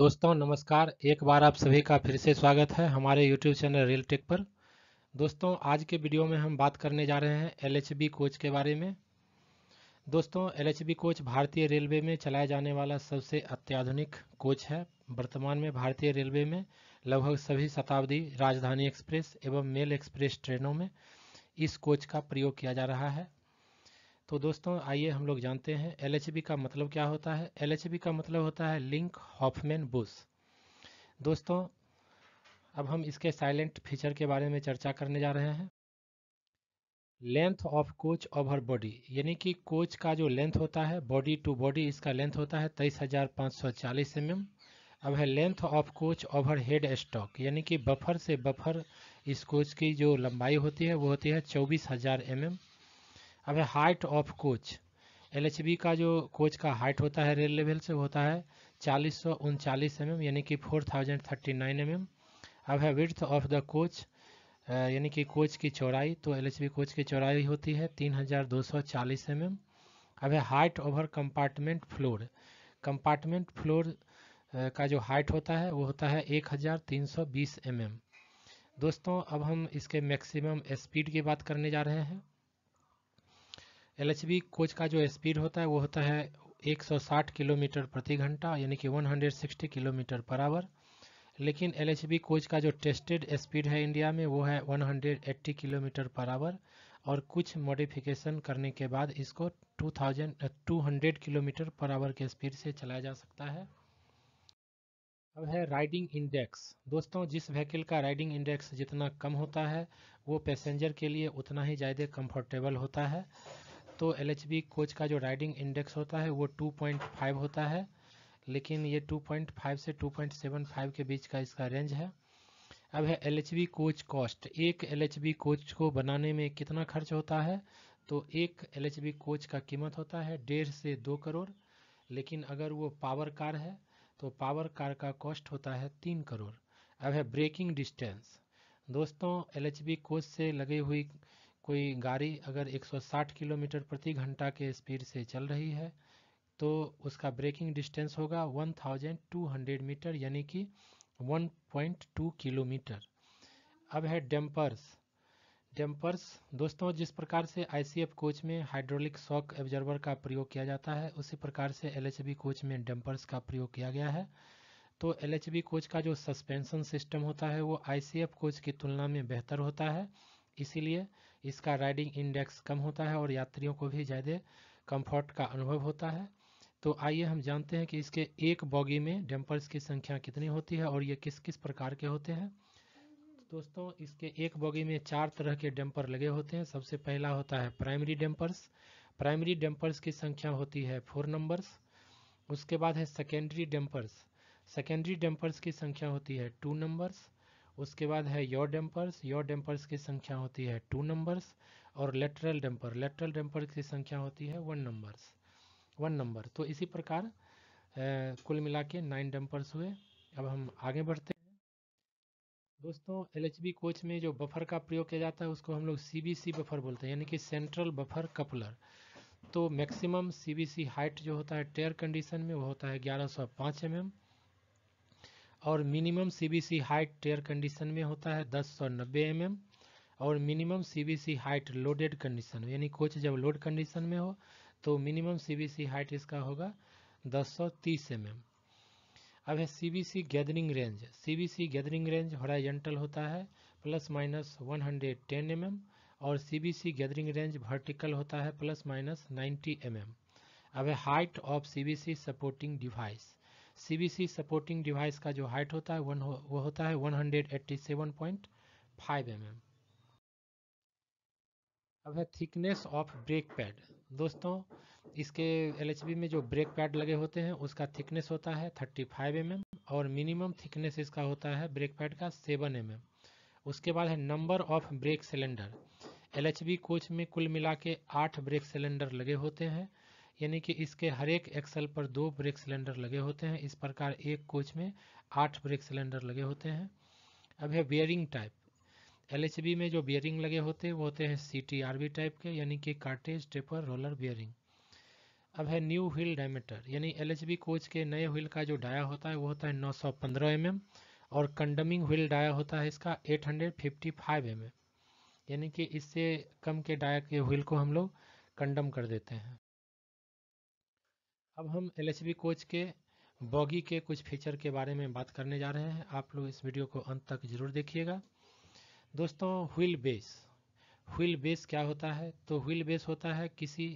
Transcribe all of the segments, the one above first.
दोस्तों नमस्कार एक बार आप सभी का फिर से स्वागत है हमारे YouTube चैनल रियल टेक पर दोस्तों आज के वीडियो में हम बात करने जा रहे हैं एल कोच के बारे में दोस्तों एल कोच भारतीय रेलवे में चलाया जाने वाला सबसे अत्याधुनिक कोच है वर्तमान में भारतीय रेलवे में लगभग सभी शताब्दी राजधानी एक्सप्रेस एवं मेल एक्सप्रेस ट्रेनों में इस कोच का प्रयोग किया जा रहा है तो दोस्तों आइए हम लोग जानते हैं एल का मतलब क्या होता है एल का मतलब होता है लिंक हॉफमैन बुश दोस्तों अब हम इसके साइलेंट फीचर के बारे में चर्चा करने जा रहे हैं length of coach over body यानी कि कोच का जो लेंथ होता है बॉडी टू बॉडी इसका लेंथ होता है तेईस हजार पाँच सौ चालीस एम mm। एम अब है length of coach over headstock यानी कि बफर से बफर इस कोच की जो लंबाई होती है वो होती है चौबीस हजार एम mm। एम अब है हाइट ऑफ कोच एल का जो कोच का हाइट होता है रेल लेवल से होता है चालीस सौ उनचालीस एम यानी कि four thousand thirty nine m अब है विर्थ ऑफ द कोच यानी कि कोच की चौड़ाई तो एल कोच की चौड़ाई होती है तीन हज़ार दो सौ चालीस एम एम अब है height over compartment floor compartment floor का जो हाइट होता है वो होता है एक हज़ार तीन सौ बीस एम एम दोस्तों अब हम इसके मैक्सिमम स्पीड की बात करने जा रहे हैं एल कोच का जो स्पीड होता है वो होता है 160 किलोमीटर प्रति घंटा यानी कि 160 किलोमीटर पर आवर लेकिन एल कोच का जो टेस्टेड स्पीड है इंडिया में वो है 180 किलोमीटर पर आवर और कुछ मॉडिफिकेशन करने के बाद इसको 2000 200 किलोमीटर पर आवर के स्पीड से चलाया जा सकता है अब है राइडिंग इंडेक्स दोस्तों जिस व्हीकल का राइडिंग इंडेक्स जितना कम होता है वो पैसेंजर के लिए उतना ही ज़्यादा कंफर्टेबल होता है तो एल कोच का जो राइडिंग इंडेक्स होता है वो 2.5 होता है लेकिन ये 2.5 से 2.75 के बीच का इसका रेंज है अब है एल कोच कॉस्ट एक एल कोच को बनाने में कितना खर्च होता है तो एक एल कोच का कीमत होता है डेढ़ से दो करोड़ लेकिन अगर वो पावर कार है तो पावर कार का कॉस्ट होता है तीन करोड़ अब है ब्रेकिंग डिस्टेंस दोस्तों एल कोच से लगी हुई कोई गाड़ी अगर 160 किलोमीटर प्रति घंटा के स्पीड से चल रही है तो उसका ब्रेकिंग डिस्टेंस होगा 1200 मीटर यानी कि 1.2 किलोमीटर अब है डैम्पर्स डैम्पर्स दोस्तों जिस प्रकार से आईसीएफ कोच में हाइड्रोलिक शॉक एब्जर्वर का प्रयोग किया जाता है उसी प्रकार से एलएचबी कोच में डैम्पर्स का प्रयोग किया गया है तो एलएचबी कोच का जो सस्पेंशन सिस्टम होता है वो आईसीएफ कोच की तुलना में बेहतर होता है इसीलिए इसका राइडिंग इंडेक्स कम होता है और यात्रियों को भी ज़्यादा कंफर्ट का अनुभव होता है तो आइए हम जानते हैं कि इसके एक बॉगी में डैम्पर्स की संख्या कितनी होती है और ये किस किस प्रकार के होते हैं दोस्तों इसके एक बॉगी में चार तरह के डैम्पर लगे होते हैं सबसे पहला होता है प्राइमरी डैम्पर्स प्राइमरी डैम्पर्स की संख्या होती है फोर नंबर्स उसके बाद है सेकेंडरी डैम्पर्स सेकेंडरी डैम्पर्स की संख्या होती है टू नंबर्स उसके बाद है योर डैम्पर्स योर डैम्पर्स की संख्या होती है टू नंबर्स और लेटरल डैम्पर लेटरल डैम्पर की संख्या होती है वन नंबर्स वन नंबर तो इसी प्रकार कुल मिला के नाइन डम्पर्स हुए अब हम आगे बढ़ते हैं दोस्तों एल कोच में जो बफर का प्रयोग किया जाता है उसको हम लोग सी बफर बोलते हैं यानी कि सेंट्रल बफर कपलर तो मैक्सिमम सी हाइट जो होता है टेयर कंडीशन में वो होता है 1105 सौ mm और minimum CBC height tare condition में होता है दस सौ नब्बे एम और minimum CBC height loaded condition यानी कोच जब लोड कंडीशन में हो तो मिनिमम सीबीसी हाइट इसका होगा 1030 सौ mm. अब है CBC gathering range CBC gathering range horizontal होता है प्लस माइनस 110 हंड्रेड mm और सीबीसी गैदरिंग रेंज वर्टिकल होता है प्लस माइनस 90 mm. अब है height of CBC supporting device C supporting device का जो हाइट होता है वन हो, वो होता है 187.5 mm अब है थिकनेस ऑफ ब्रेक पैड दोस्तों इसके एल में जो ब्रेक पैड लगे होते हैं उसका थिकनेस होता है 35 फाइव mm और मिनिमम थिकनेस इसका होता है ब्रेक पैड का 7 एम mm. उसके बाद है number of brake cylinder L coach में कुल मिला के आठ ब्रेक सिलेंडर लगे होते हैं यानी कि इसके हरेक एक्सल पर दो ब्रेक सिलेंडर लगे होते हैं इस प्रकार एक कोच में आठ ब्रेक सिलेंडर लगे होते हैं अब है बियरिंग टाइप एल में जो बियरिंग लगे होते हैं वो होते हैं C T R B type के यानी कि कार्टेज टेपर रोलर बियरिंग अब है न्यू व्हील डायमीटर यानी एल कोच के नए व्हील का जो डाया होता है वो होता है 915 सौ mm और कंडमिंग व्हील डाया होता है इसका 855 हंड्रेड mm यानी कि इससे कम के डाया के व्हील को हम लोग कंडम कर देते हैं अब हम एल कोच के बॉगी के कुछ फीचर के बारे में बात करने जा रहे हैं आप लोग इस वीडियो को अंत तक जरूर देखिएगा दोस्तों व्हील बेस व्हील बेस क्या होता है तो व्हील बेस होता है किसी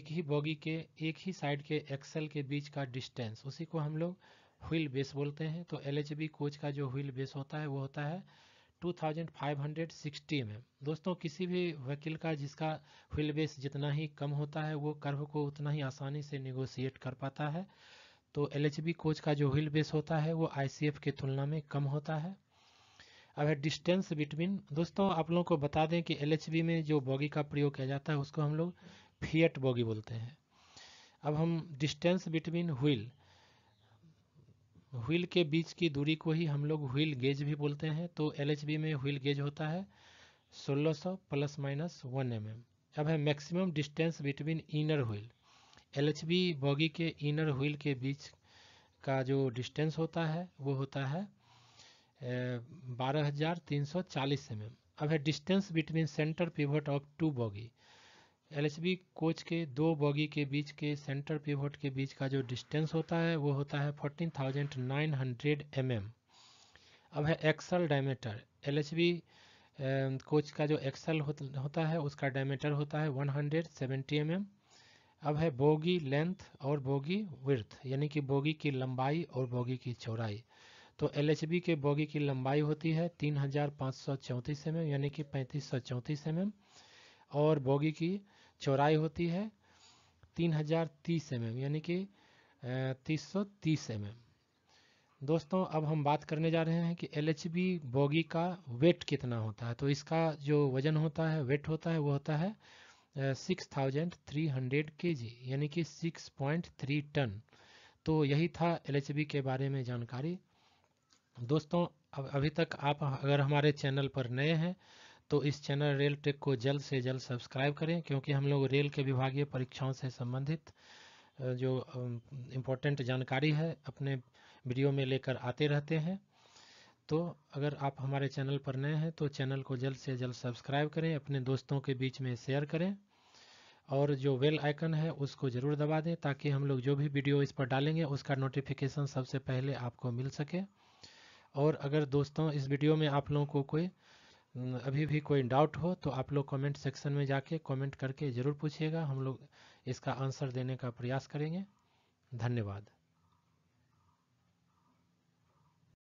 एक ही बॉगी के एक ही साइड के एक्सल के बीच का डिस्टेंस उसी को हम लोग व्हील बेस बोलते हैं तो एल कोच का जो व्हील बेस होता है वो होता है 2560 में दोस्तों किसी भी वकील का जिसका व्हील बेस जितना ही कम होता है वो कर्व को उतना ही आसानी से निगोशिएट कर पाता है तो एल कोच का जो व्हील बेस होता है वो आई के तुलना में कम होता है अब है डिस्टेंस बिटवीन दोस्तों आप लोगों को बता दें कि एल में जो बॉगी का प्रयोग किया जाता है उसको हम लोग फियट बॉगी बोलते हैं अब हम डिस्टेंस बिटवीन व्हील व्हील के बीच की दूरी को ही हम लोग व्हील गेज भी बोलते हैं तो एल में व्हील गेज होता है 1600 प्लस माइनस वन एम अब है maximum distance between inner wheel L bogie के इनर व्हील के बीच का जो डिस्टेंस होता है वो होता है बारह हज़ार तीन सौ चालीस एम एम अब है distance between centre pivot of two bogie LSB coach के दो बॉगी के बीच के सेंटर पिवट के बीच का जो डिस्टेंस होता है वो होता है 14,900 थाउजेंड mm अब है एक्सल डायमीटर एलएसबी कोच का जो एक्सल होता है उसका डायमीटर होता है 170 हंड्रेड mm. अब है बोगी लेंथ और बोगी विर्थ यानी कि बोगी की लंबाई और बोगी की चौड़ाई तो एल के बोगी की लंबाई होती है तीन हजार पाँच सौ चौंतीस एम यानी कि पैंतीस सौ चौंतीस एम और बोगी की चौराई होती है तीन हजार तीस एम एम यानी कि तीस सौ तीस एम एम दोस्तों अब हम बात करने जा रहे हैं कि एल एच बी बोगी का वेट कितना होता है तो इसका जो वजन होता है वेट होता है वो होता है सिक्स थाउजेंड थ्री हंड्रेड के जी यानी कि सिक्स पॉइंट थ्री टन तो यही था एल एच बी के बारे में जानकारी दोस्तों अभी तक आप अगर हमारे चैनल पर नए हैं तो इस चैनल रेल टेक को जल्द से जल्द सब्सक्राइब करें क्योंकि हम लोग रेल के विभागीय परीक्षाओं से संबंधित जो इम्पोर्टेंट जानकारी है अपने वीडियो में लेकर आते रहते हैं तो अगर आप हमारे चैनल पर नए हैं तो चैनल को जल्द से जल्द सब्सक्राइब करें अपने दोस्तों के बीच में शेयर करें और जो वेल आइकन है उसको ज़रूर दबा दें ताकि हम लोग जो भी वीडियो इस पर डालेंगे उसका नोटिफिकेशन सबसे पहले आपको मिल सके और अगर दोस्तों इस वीडियो में आप लोगों को कोई अभी भी कोई डाउट हो तो आप लोग कमेंट सेक्शन में जाके कमेंट करके ज़रूर पूछिएगा हम लोग इसका आंसर देने का प्रयास करेंगे धन्यवाद